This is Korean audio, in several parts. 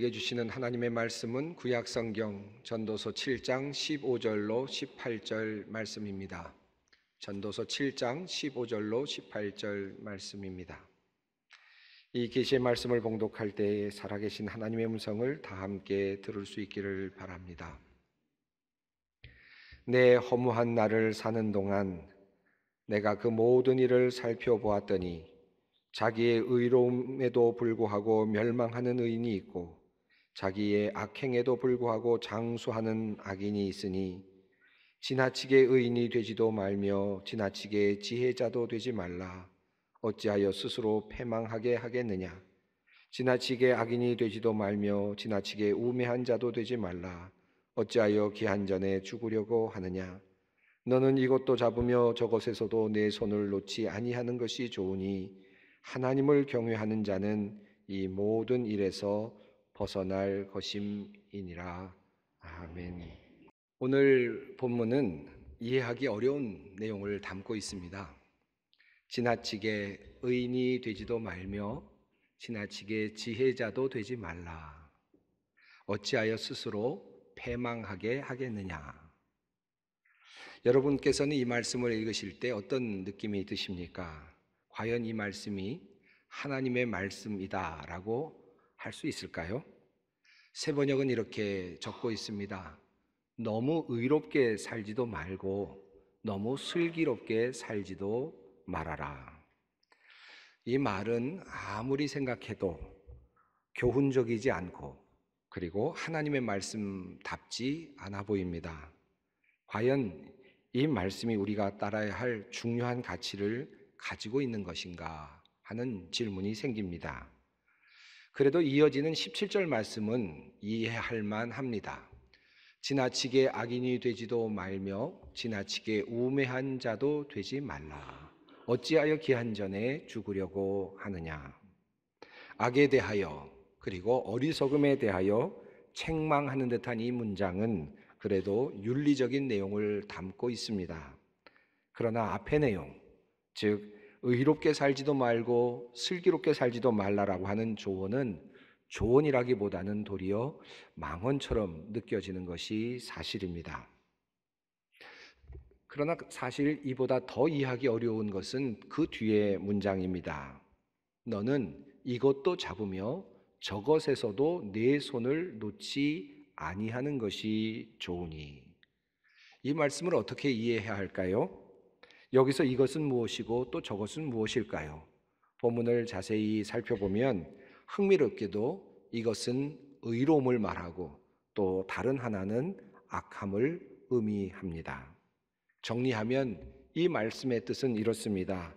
우리에게 주시는 하나님의 말씀은 구약성경 전도서 7장 15절로 18절 말씀입니다. 전도서 7장 15절로 18절 말씀입니다. 이 계시의 말씀을 봉독할 때에 살아계신 하나님의 음성을 다 함께 들을 수 있기를 바랍니다. 내 허무한 날을 사는 동안 내가 그 모든 일을 살펴보았더니 자기의 의로움에도 불구하고 멸망하는 의인이 있고 자기의 악행에도 불구하고 장수하는 악인이 있으니 지나치게 의인이 되지도 말며 지나치게 지혜자도 되지 말라. 어찌하여 스스로 패망하게 하겠느냐? 지나치게 악인이 되지도 말며 지나치게 우매한 자도 되지 말라. 어찌하여 기한 전에 죽으려고 하느냐? 너는 이것도 잡으며 저것에서도 내 손을 놓지 아니하는 것이 좋으니 하나님을 경외하는 자는 이 모든 일에서 벗어날 것임이니라. 아멘. 오늘 본문은 이해하기 어려운 내용을 담고 있습니다. 지나치게 의인이 되지도 말며 지나치게 지혜자도 되지 말라. 어찌하여 스스로 패망하게 하겠느냐. 여러분께서는 이 말씀을 읽으실 때 어떤 느낌이 드십니까? 과연 이 말씀이 하나님의 말씀이다라고 할수 있을까요? 새 번역은 이렇게 적고 있습니다. 너무 의롭게 살지도 말고 너무 슬기롭게 살지도 말아라. 이 말은 아무리 생각해도 교훈적이지 않고 그리고 하나님의 말씀답지 않아 보입니다. 과연 이 말씀이 우리가 따라야 할 중요한 가치를 가지고 있는 것인가 하는 질문이 생깁니다. 그래도 이어지는 17절 말씀은 이해할 만합니다. 지나치게 악인이 되지도 말며 지나치게 우매한 자도 되지 말라. 어찌하여 기한 전에 죽으려고 하느냐. 악에 대하여 그리고 어리석음에 대하여 책망하는 듯한 이 문장은 그래도 윤리적인 내용을 담고 있습니다. 그러나 앞의 내용, 즉 의롭게 살지도 말고 슬기롭게 살지도 말라라고 하는 조언은 조언이라기보다는 도리어 망언처럼 느껴지는 것이 사실입니다. 그러나 사실 이보다 더 이해하기 어려운 것은 그 뒤의 문장입니다. 너는 이것도 잡으며 저것에서도 내 손을 놓지 아니하는 것이 좋으니. 이 말씀을 어떻게 이해해야 할까요? 여기서 이것은 무엇이고 또 저것은 무엇일까요? 본문을 자세히 살펴보면 흥미롭게도 이것은 의로움을 말하고 또 다른 하나는 악함을 의미합니다. 정리하면 이 말씀의 뜻은 이렇습니다.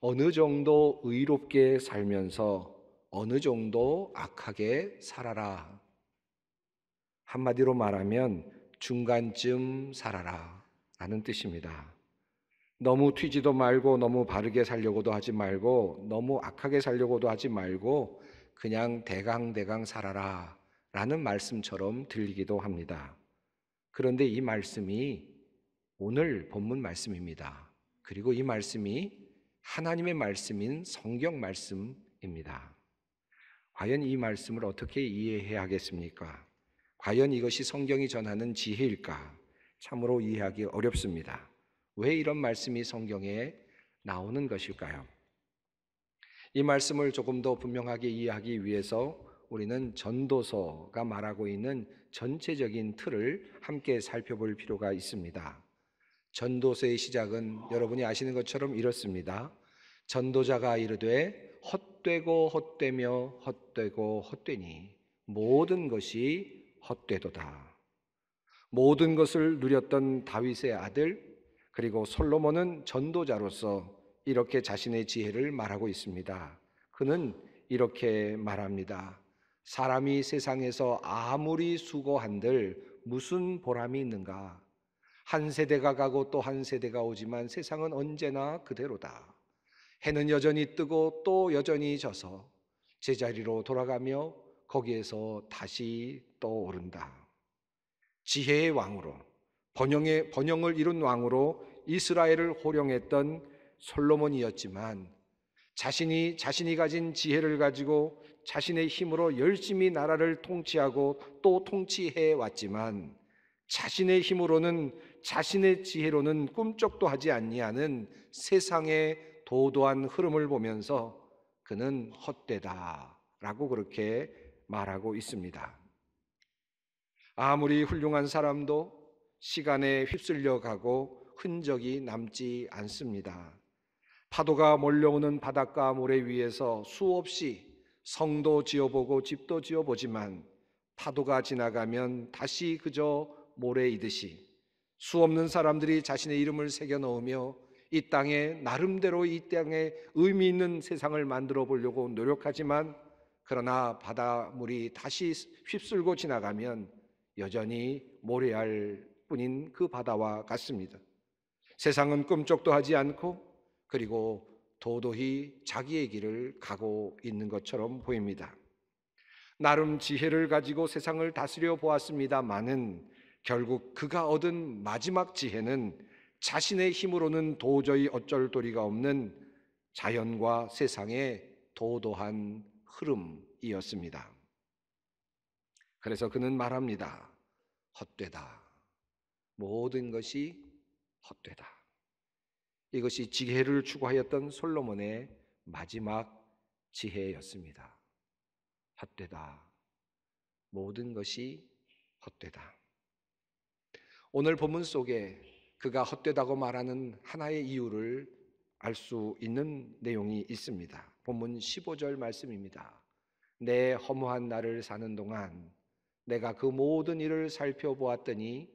어느 정도 의롭게 살면서 어느 정도 악하게 살아라. 한마디로 말하면 중간쯤 살아라. 라는 뜻입니다. 너무 튀지도 말고 너무 바르게 살려고도 하지 말고 너무 악하게 살려고도 하지 말고 그냥 대강대강 살아라 라는 말씀처럼 들리기도 합니다. 그런데 이 말씀이 오늘 본문 말씀입니다. 그리고 이 말씀이 하나님의 말씀인 성경 말씀입니다. 과연 이 말씀을 어떻게 이해해야 하겠습니까? 과연 이것이 성경이 전하는 지혜일까? 참으로 이해하기 어렵습니다. 왜 이런 말씀이 성경에 나오는 것일까요? 이 말씀을 조금 더 분명하게 이해하기 위해서 우리는 전도서가 말하고 있는 전체적인 틀을 함께 살펴볼 필요가 있습니다. 전도서의 시작은 여러분이 아시는 것처럼 이렇습니다. 전도자가 이르되 헛되고 헛되며 헛되고 헛되니 모든 것이 헛되도다. 모든 것을 누렸던 다윗의 아들 그리고 솔로몬은 전도자로서 이렇게 자신의 지혜를 말하고 있습니다. 그는 이렇게 말합니다. 사람이 세상에서 아무리 수고한들 무슨 보람이 있는가? 한 세대가 가고 또 한 세대가 오지만 세상은 언제나 그대로다. 해는 여전히 뜨고 또 여전히 져서 제자리로 돌아가며 거기에서 다시 떠오른다. 지혜의 왕으로 번영의 번영을 이룬 왕으로 이스라엘을 호령했던 솔로몬이었지만 자신이 자신이 가진 지혜를 가지고 자신의 힘으로 열심히 나라를 통치하고 또 통치해 왔지만 자신의 힘으로는 자신의 지혜로는 꿈쩍도 하지 않니하는 세상의 도도한 흐름을 보면서 그는 헛되다라고 그렇게 말하고 있습니다. 아무리 훌륭한 사람도 시간에 휩쓸려 가고 흔적이 남지 않습니다. 파도가 몰려오는 바닷가 모래 위에서 수없이 성도 지어보고 집도 지어보지만 파도가 지나가면 다시 그저 모래이듯이 수없는 사람들이 자신의 이름을 새겨 넣으며 이 땅에 나름대로 이 땅에 의미 있는 세상을 만들어 보려고 노력하지만 그러나 바닷물이 다시 휩쓸고 지나가면 여전히 모래알 뿐인 그 바다와 같습니다. 세상은 꿈쩍도 하지 않고 그리고 도도히 자기의 길을 가고 있는 것처럼 보입니다. 나름 지혜를 가지고 세상을 다스려 보았습니다만은 결국 그가 얻은 마지막 지혜는 자신의 힘으로는 도저히 어쩔 도리가 없는 자연과 세상의 도도한 흐름이었습니다. 그래서 그는 말합니다. 헛되다. 모든 것이 헛되다. 이것이 지혜를 추구하였던 솔로몬의 마지막 지혜였습니다. 헛되다. 모든 것이 헛되다. 오늘 본문 속에 그가 헛되다고 말하는 하나의 이유를 알 수 있는 내용이 있습니다. 본문 15절 말씀입니다. 내 허무한 날을 사는 동안 내가 그 모든 일을 살펴보았더니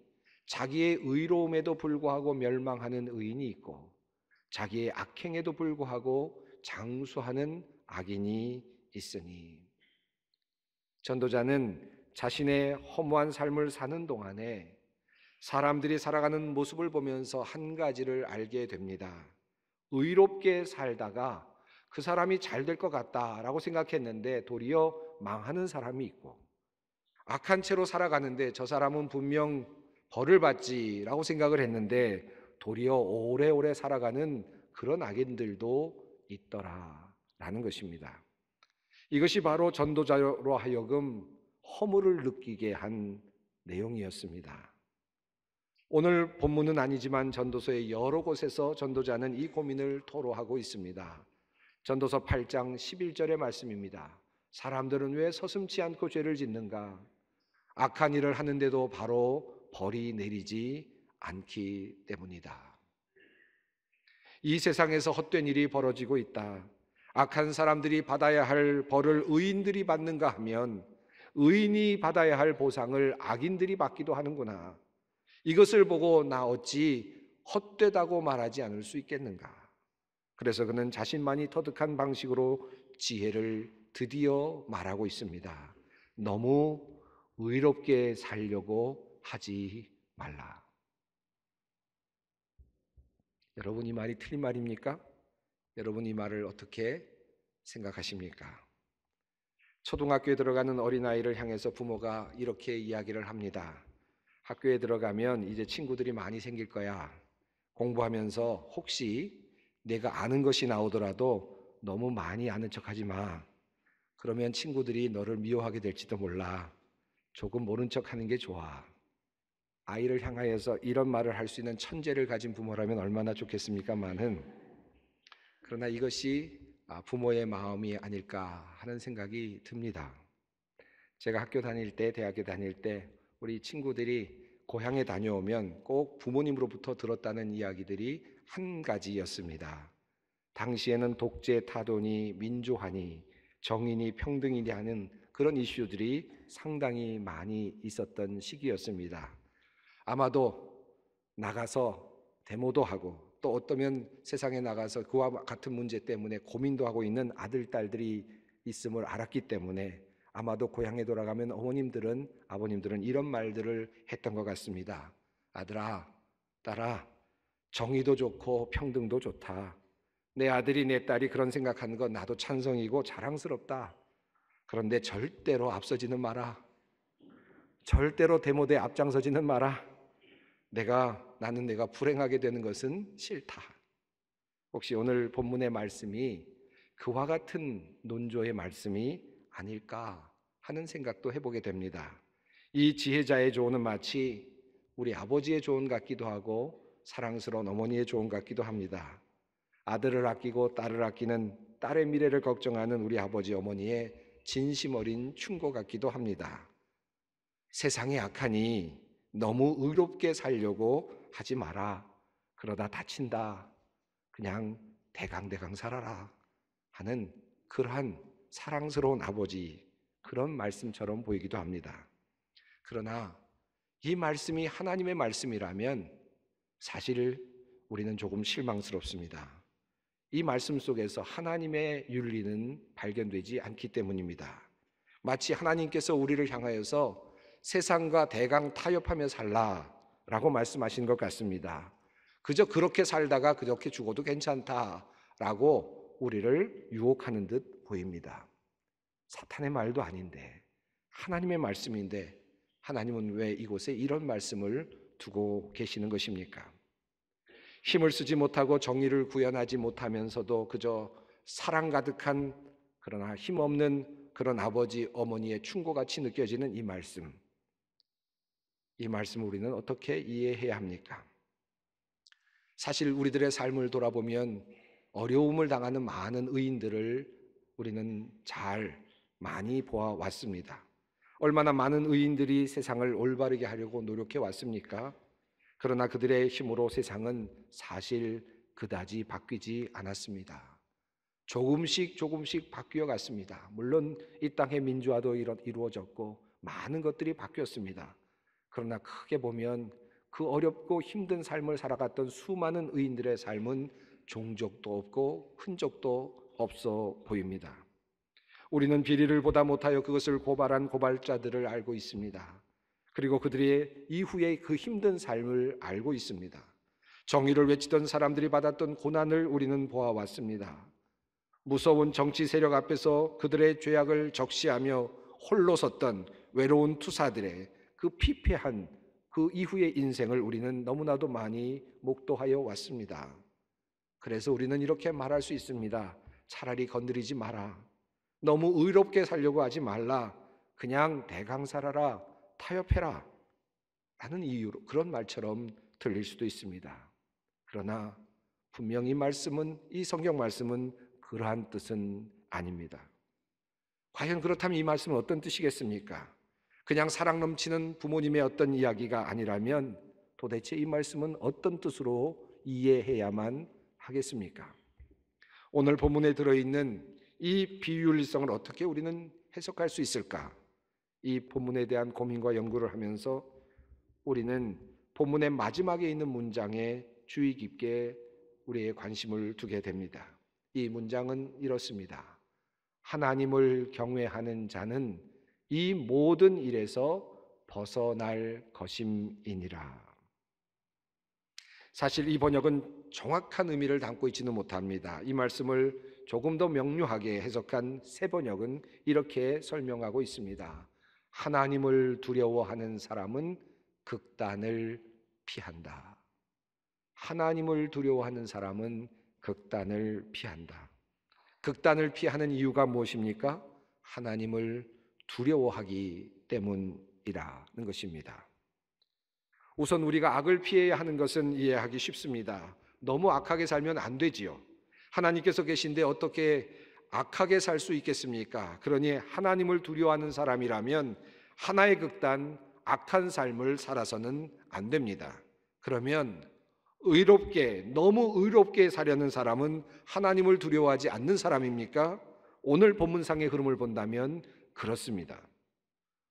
자기의 의로움에도 불구하고 멸망하는 의인이 있고 자기의 악행에도 불구하고 장수하는 악인이 있으니 전도자는 자신의 허무한 삶을 사는 동안에 사람들이 살아가는 모습을 보면서 한 가지를 알게 됩니다. 의롭게 살다가 그 사람이 잘 될 것 같다라고 생각했는데 도리어 망하는 사람이 있고 악한 채로 살아가는데 저 사람은 분명 벌을 받지라고 생각을 했는데 도리어 오래오래 살아가는 그런 악인들도 있더라라는 것입니다. 이것이 바로 전도자로 하여금 허물을 느끼게 한 내용이었습니다. 오늘 본문은 아니지만 전도서의 여러 곳에서 전도자는 이 고민을 토로하고 있습니다. 전도서 8장 11절의 말씀입니다. 사람들은 왜 서슴치 않고 죄를 짓는가? 악한 일을 하는데도 바로 벌이 내리지 않기 때문이다. 이 세상에서 헛된 일이 벌어지고 있다. 악한 사람들이 받아야 할 벌을 의인들이 받는가 하면 의인이 받아야 할 보상을 악인들이 받기도 하는구나. 이것을 보고 나 어찌 헛되다고 말하지 않을 수 있겠는가. 그래서 그는 자신만이 터득한 방식으로 지혜를 드디어 말하고 있습니다. 너무 의롭게 살려고 하지 말라. 여러분 이 말이 틀린 말입니까? 여러분 이 말을 어떻게 생각하십니까? 초등학교에 들어가는 어린아이를 향해서 부모가 이렇게 이야기를 합니다. 학교에 들어가면 이제 친구들이 많이 생길 거야. 공부하면서 혹시 내가 아는 것이 나오더라도 너무 많이 아는 척 하지 마. 그러면 친구들이 너를 미워하게 될지도 몰라. 조금 모른 척 하는 게 좋아. 아이를 향하여서 이런 말을 할 수 있는 천재를 가진 부모라면 얼마나 좋겠습니까만은 그러나 이것이 아, 부모의 마음이 아닐까 하는 생각이 듭니다. 제가 학교 다닐 때, 대학교 다닐 때 우리 친구들이 고향에 다녀오면 꼭 부모님으로부터 들었다는 이야기들이 한 가지였습니다. 당시에는 독재 타도니 민주화니 정인이 평등이니 는 그런 이슈들이 상당히 많이 있었던 시기였습니다. 아마도 나가서 데모도 하고 또 어떠면 세상에 나가서 그와 같은 문제 때문에 고민도 하고 있는 아들, 딸들이 있음을 알았기 때문에 아마도 고향에 돌아가면 어머님들은, 아버님들은 이런 말들을 했던 것 같습니다. 아들아, 딸아, 정의도 좋고 평등도 좋다. 내 아들이 내 딸이 그런 생각하는 건 나도 찬성이고 자랑스럽다. 그런데 절대로 앞서지는 마라. 절대로 데모대 앞장서지는 마라. 내가 나는 내가 불행하게 되는 것은 싫다. 혹시 오늘 본문의 말씀이 그와 같은 논조의 말씀이 아닐까 하는 생각도 해보게 됩니다. 이 지혜자의 조언은 마치 우리 아버지의 조언 같기도 하고 사랑스러운 어머니의 조언 같기도 합니다. 아들을 아끼고 딸을 아끼는 딸의 미래를 걱정하는 우리 아버지 어머니의 진심 어린 충고 같기도 합니다. 세상이 악하니 너무 의롭게 살려고 하지 마라. 그러다 다친다. 그냥 대강대강 살아라. 하는 그러한 사랑스러운 아버지 그런 말씀처럼 보이기도 합니다. 그러나 이 말씀이 하나님의 말씀이라면 사실 우리는 조금 실망스럽습니다. 이 말씀 속에서 하나님의 윤리는 발견되지 않기 때문입니다. 마치 하나님께서 우리를 향하여서 세상과 대강 타협하며 살라라고 말씀하신 것 같습니다. 그저 그렇게 살다가 그렇게 죽어도 괜찮다라고 우리를 유혹하는 듯 보입니다. 사탄의 말도 아닌데 하나님의 말씀인데 하나님은 왜 이곳에 이런 말씀을 두고 계시는 것입니까? 힘을 쓰지 못하고 정의를 구현하지 못하면서도 그저 사랑 가득한 그러나 힘없는 그런 아버지 어머니의 충고같이 느껴지는 이 말씀. 이 말씀을 우리는 어떻게 이해해야 합니까? 사실 우리들의 삶을 돌아보면 어려움을 당하는 많은 의인들을 우리는 잘 많이 보아왔습니다. 얼마나 많은 의인들이 세상을 올바르게 하려고 노력해 왔습니까? 그러나 그들의 힘으로 세상은 사실 그다지 바뀌지 않았습니다. 조금씩 조금씩 바뀌어 갔습니다. 물론 이 땅의 민주화도 이루어졌고 많은 것들이 바뀌었습니다. 그러나 크게 보면 그 어렵고 힘든 삶을 살아갔던 수많은 의인들의 삶은 종족도 없고 흔적도 없어 보입니다. 우리는 비리를 보다 못하여 그것을 고발한 고발자들을 알고 있습니다. 그리고 그들이 이후에 그 힘든 삶을 알고 있습니다. 정의를 외치던 사람들이 받았던 고난을 우리는 보아왔습니다. 무서운 정치 세력 앞에서 그들의 죄악을 적시하며 홀로 섰던 외로운 투사들의 그 피폐한 그 이후의 인생을 우리는 너무나도 많이 목도하여 왔습니다. 그래서 우리는 이렇게 말할 수 있습니다. 차라리 건드리지 마라. 너무 의롭게 살려고 하지 말라. 그냥 대강 살아라. 타협해라. 라는 이유로 그런 말처럼 들릴 수도 있습니다. 그러나 분명히 말씀은 이 성경 말씀은 그러한 뜻은 아닙니다. 과연 그렇다면 이 말씀은 어떤 뜻이겠습니까? 그냥 사랑 넘치는 부모님의 어떤 이야기가 아니라면 도대체 이 말씀은 어떤 뜻으로 이해해야만 하겠습니까? 오늘 본문에 들어있는 이 비윤리성을 어떻게 우리는 해석할 수 있을까? 이 본문에 대한 고민과 연구를 하면서 우리는 본문의 마지막에 있는 문장에 주의 깊게 우리의 관심을 두게 됩니다. 이 문장은 이렇습니다. 하나님을 경외하는 자는 이 모든 일에서 벗어날 것임이니라. 사실 이 번역은 정확한 의미를 담고 있지는 못합니다. 이 말씀을 조금 더 명료하게 해석한 새 번역은 이렇게 설명하고 있습니다. 하나님을 두려워하는 사람은 극단을 피한다. 하나님을 두려워하는 사람은 극단을 피한다. 극단을 피하는 이유가 무엇입니까? 하나님을 두려워하기 때문이라는 것입니다. 우선 우리가 악을 피해야 하는 것은 이해하기 쉽습니다. 너무 악하게 살면 안 되지요. 하나님께서 계신데 어떻게 악하게 살 수 있겠습니까? 그러니 하나님을 두려워하는 사람이라면 하나의 극단 악한 삶을 살아서는 안 됩니다. 그러면 의롭게 너무 의롭게 사려는 사람은 하나님을 두려워하지 않는 사람입니까? 오늘 본문상의 흐름을 본다면 그렇습니다.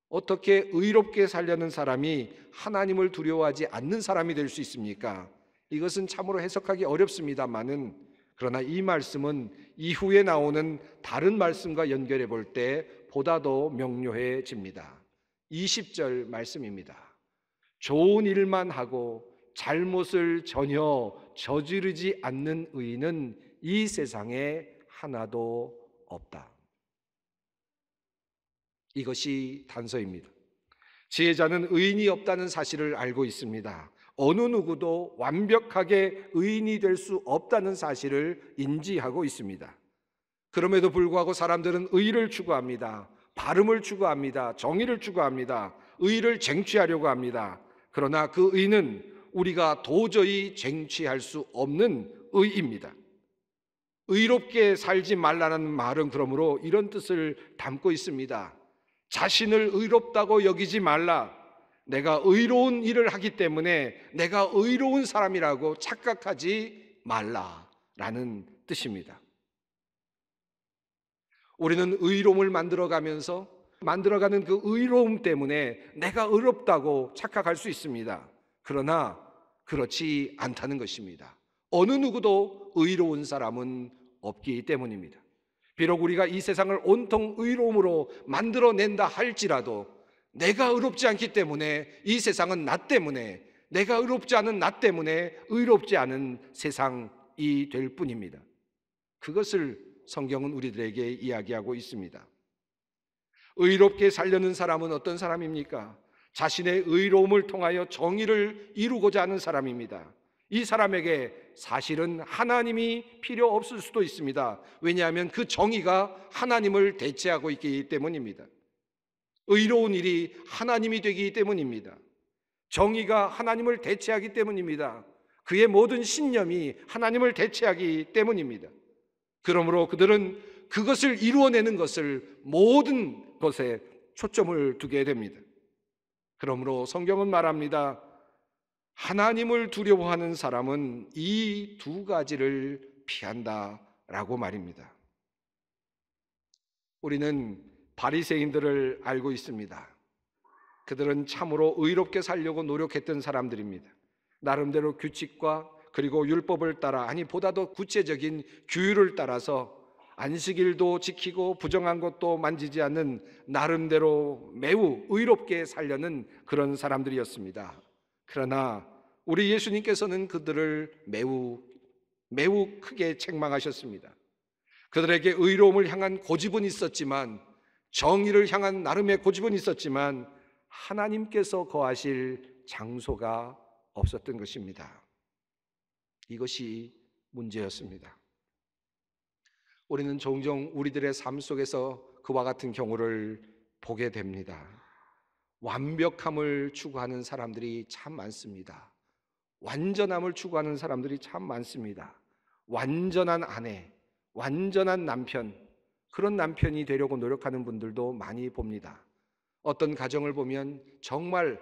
어떻게 의롭게 살려는 사람이 하나님을 두려워하지 않는 사람이 될 수 있습니까? 이것은 참으로 해석하기 어렵습니다만은 그러나 이 말씀은 이후에 나오는 다른 말씀과 연결해 볼 때 보다 더 명료해집니다. 20절 말씀입니다. 좋은 일만 하고 잘못을 전혀 저지르지 않는 의인은 이 세상에 하나도 없다. 이것이 단서입니다. 지혜자는 의인이 없다는 사실을 알고 있습니다. 어느 누구도 완벽하게 의인이 될 수 없다는 사실을 인지하고 있습니다. 그럼에도 불구하고 사람들은 의를 추구합니다. 발음을 추구합니다. 정의를 추구합니다. 의를 쟁취하려고 합니다. 그러나 그 의는 우리가 도저히 쟁취할 수 없는 의입니다. 의롭게 살지 말라는 말은 그러므로 이런 뜻을 담고 있습니다. 자신을 의롭다고 여기지 말라. 내가 의로운 일을 하기 때문에 내가 의로운 사람이라고 착각하지 말라라는 뜻입니다. 우리는 의로움을 만들어 가면서 만들어가는 그 의로움 때문에 내가 의롭다고 착각할 수 있습니다. 그러나 그렇지 않다는 것입니다. 어느 누구도 의로운 사람은 없기 때문입니다. 비록 우리가 이 세상을 온통 의로움으로 만들어낸다 할지라도 내가 의롭지 않기 때문에 이 세상은 나 때문에 내가 의롭지 않은 나 때문에 의롭지 않은 세상이 될 뿐입니다. 그것을 성경은 우리들에게 이야기하고 있습니다. 의롭게 살려는 사람은 어떤 사람입니까? 자신의 의로움을 통하여 정의를 이루고자 하는 사람입니다. 이 사람에게 사실은 하나님이 필요 없을 수도 있습니다. 왜냐하면 그 정의가 하나님을 대체하고 있기 때문입니다. 의로운 일이 하나님이 되기 때문입니다. 정의가 하나님을 대체하기 때문입니다. 그의 모든 신념이 하나님을 대체하기 때문입니다. 그러므로 그들은 그것을 이루어내는 것을 모든 것에 초점을 두게 됩니다. 그러므로 성경은 말합니다. 하나님을 두려워하는 사람은 이 두 가지를 피한다라고 말입니다. 우리는 바리새인들을 알고 있습니다. 그들은 참으로 의롭게 살려고 노력했던 사람들입니다. 나름대로 규칙과 그리고 율법을 따라 아니 보다도 구체적인 규율을 따라서 안식일도 지키고 부정한 것도 만지지 않는 나름대로 매우 의롭게 살려는 그런 사람들이었습니다. 그러나 우리 예수님께서는 그들을 매우 매우 크게 책망하셨습니다. 그들에게 의로움을 향한 고집은 있었지만 정의를 향한 나름의 고집은 있었지만 하나님께서 거하실 장소가 없었던 것입니다. 이것이 문제였습니다. 우리는 종종 우리들의 삶 속에서 그와 같은 경우를 보게 됩니다. 완벽함을 추구하는 사람들이 참 많습니다. 완전함을 추구하는 사람들이 참 많습니다. 완전한 아내, 완전한 남편, 그런 남편이 되려고 노력하는 분들도 많이 봅니다. 어떤 가정을 보면 정말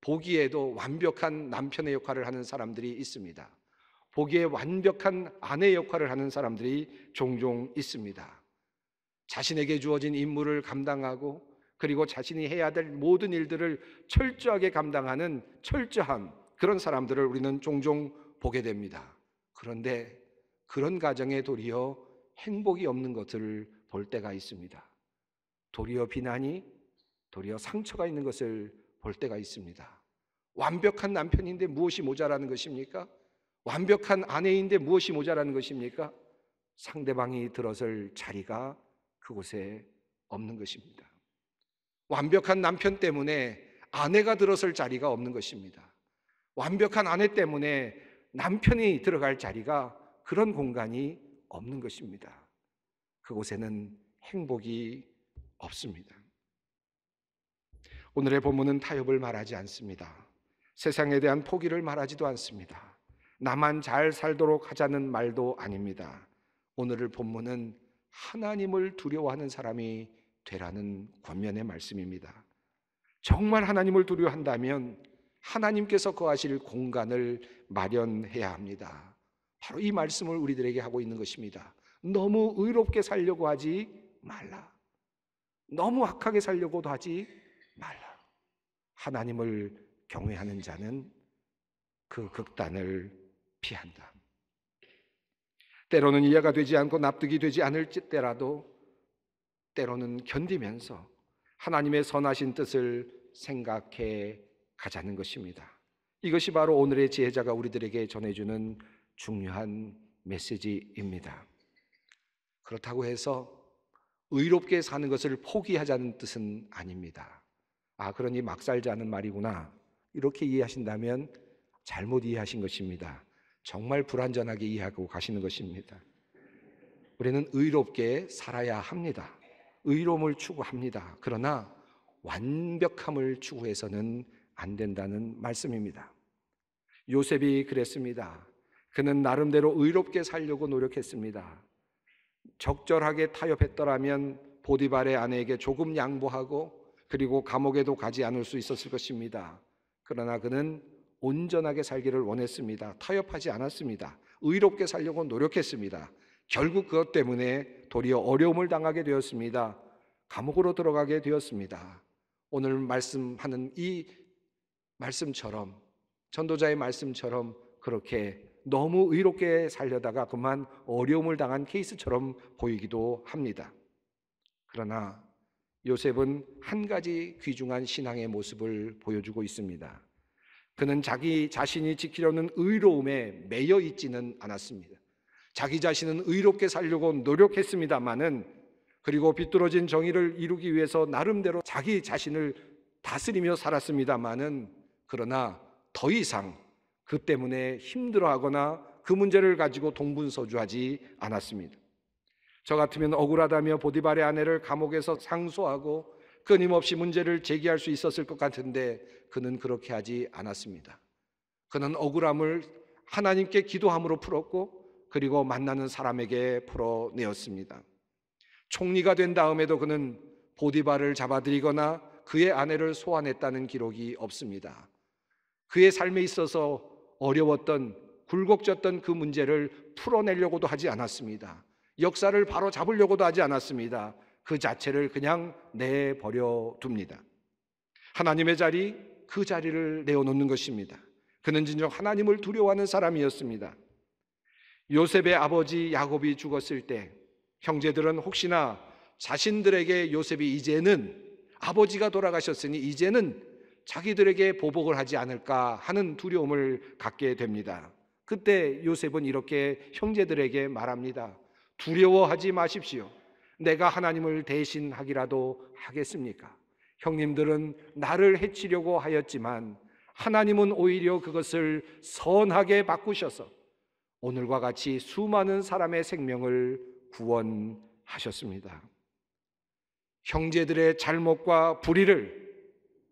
보기에도 완벽한 남편의 역할을 하는 사람들이 있습니다. 보기에 완벽한 아내 역할을 하는 사람들이 종종 있습니다. 자신에게 주어진 임무를 감당하고 그리고 자신이 해야 될 모든 일들을 철저하게 감당하는 철저함, 그런 사람들을 우리는 종종 보게 됩니다. 그런데 그런 가정에 도리어 행복이 없는 것을 볼 때가 있습니다. 도리어 비난이, 도리어 상처가 있는 것을 볼 때가 있습니다. 완벽한 남편인데 무엇이 모자라는 것입니까? 완벽한 아내인데 무엇이 모자라는 것입니까? 상대방이 들어설 자리가 그곳에 없는 것입니다. 완벽한 남편 때문에 아내가 들어설 자리가 없는 것입니다. 완벽한 아내 때문에 남편이 들어갈 자리가 그런 공간이 없는 것입니다. 그곳에는 행복이 없습니다. 오늘의 본문은 타협을 말하지 않습니다. 세상에 대한 포기를 말하지도 않습니다. 나만 잘 살도록 하자는 말도 아닙니다. 오늘의 본문은 하나님을 두려워하는 사람이 되라는 권면의 말씀입니다. 정말 하나님을 두려워한다면 하나님께서 거하실 공간을 마련해야 합니다. 바로 이 말씀을 우리들에게 하고 있는 것입니다. 너무 의롭게 살려고 하지 말라. 너무 악하게 살려고도 하지 말라. 하나님을 경외하는 자는 그 극단을 피한다. 때로는 이해가 되지 않고 납득이 되지 않을 때라도 때로는 견디면서 하나님의 선하신 뜻을 생각해 가자는 것입니다. 이것이 바로 오늘의 지혜자가 우리들에게 전해주는 중요한 메시지입니다. 그렇다고 해서 의롭게 사는 것을 포기하자는 뜻은 아닙니다. 아, 그러니 막 살자는 말이구나. 이렇게 이해하신다면 잘못 이해하신 것입니다. 정말 불완전하게 이해하고 가시는 것입니다. 우리는 의롭게 살아야 합니다. 의로움을 추구합니다. 그러나 완벽함을 추구해서는 안 된다는 말씀입니다. 요셉이 그랬습니다. 그는 나름대로 의롭게 살려고 노력했습니다. 적절하게 타협했더라면 보디발의 아내에게 조금 양보하고 그리고 감옥에도 가지 않을 수 있었을 것입니다. 그러나 그는 온전하게 살기를 원했습니다. 타협하지 않았습니다. 의롭게 살려고 노력했습니다. 결국 그것 때문에 도리어 어려움을 당하게 되었습니다. 감옥으로 들어가게 되었습니다. 오늘 말씀하는 이 말씀처럼 전도자의 말씀처럼 그렇게 너무 의롭게 살려다가 그만 어려움을 당한 케이스처럼 보이기도 합니다. 그러나 요셉은 한 가지 귀중한 신앙의 모습을 보여주고 있습니다. 그는 자기 자신이 지키려는 의로움에 매여 있지는 않았습니다. 자기 자신은 의롭게 살려고 노력했습니다마는 그리고 비뚤어진 정의를 이루기 위해서 나름대로 자기 자신을 다스리며 살았습니다마는 그러나 더 이상 그 때문에 힘들어하거나 그 문제를 가지고 동분서주하지 않았습니다. 저 같으면 억울하다며 보디발의 아내를 감옥에서 상소하고 끊임없이 문제를 제기할 수 있었을 것 같은데 그는 그렇게 하지 않았습니다. 그는 억울함을 하나님께 기도함으로 풀었고 그리고 만나는 사람에게 풀어내었습니다. 총리가 된 다음에도 그는 보디발을 잡아들이거나 그의 아내를 소환했다는 기록이 없습니다. 그의 삶에 있어서 어려웠던 굴곡졌던 그 문제를 풀어내려고도 하지 않았습니다. 역사를 바로 잡으려고도 하지 않았습니다. 그 자체를 그냥 내버려 둡니다. 하나님의 자리, 그 자리를 내어놓는 것입니다. 그는 진정 하나님을 두려워하는 사람이었습니다. 요셉의 아버지 야곱이 죽었을 때 형제들은 혹시나 자신들에게 요셉이 이제는 아버지가 돌아가셨으니 이제는 자기들에게 보복을 하지 않을까 하는 두려움을 갖게 됩니다. 그때 요셉은 이렇게 형제들에게 말합니다. 두려워하지 마십시오. 내가 하나님을 대신하기라도 하겠습니까? 형님들은 나를 해치려고 하였지만 하나님은 오히려 그것을 선하게 바꾸셔서 오늘과 같이 수많은 사람의 생명을 구원하셨습니다. 형제들의 잘못과 불의를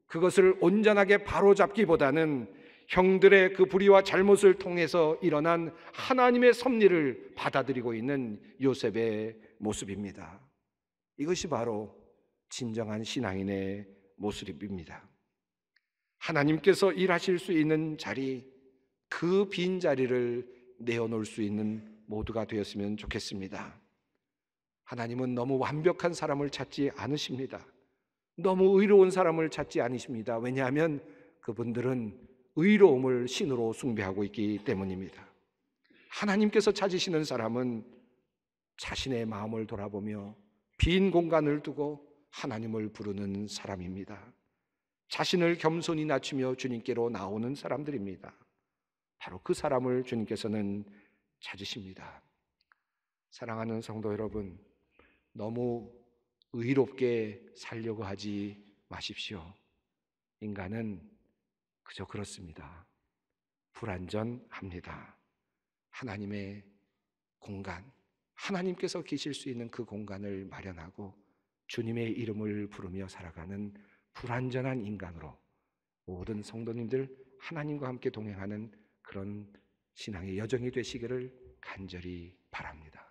그것을 온전하게 바로잡기보다는 형들의 그 불의와 잘못을 통해서 일어난 하나님의 섭리를 받아들이고 있는 요셉의 모습입니다. 이것이 바로 진정한 신앙인의 모습입니다. 하나님께서 일하실 수 있는 자리, 그 빈 자리를 내어놓을 수 있는 모두가 되었으면 좋겠습니다. 하나님은 너무 완벽한 사람을 찾지 않으십니다. 너무 의로운 사람을 찾지 않으십니다. 왜냐하면 그분들은 의로움을 신으로 숭배하고 있기 때문입니다. 하나님께서 찾으시는 사람은 자신의 마음을 돌아보며 빈 공간을 두고 하나님을 부르는 사람입니다. 자신을 겸손히 낮추며 주님께로 나오는 사람들입니다. 바로 그 사람을 주님께서는 찾으십니다. 사랑하는 성도 여러분, 너무 의롭게 살려고 하지 마십시오. 인간은 그저 그렇습니다. 불완전합니다. 하나님의 공간, 하나님께서 계실 수 있는 그 공간을 마련하고 주님의 이름을 부르며 살아가는 불완전한 인간으로 모든 성도님들 하나님과 함께 동행하는 그런 신앙의 여정이 되시기를 간절히 바랍니다.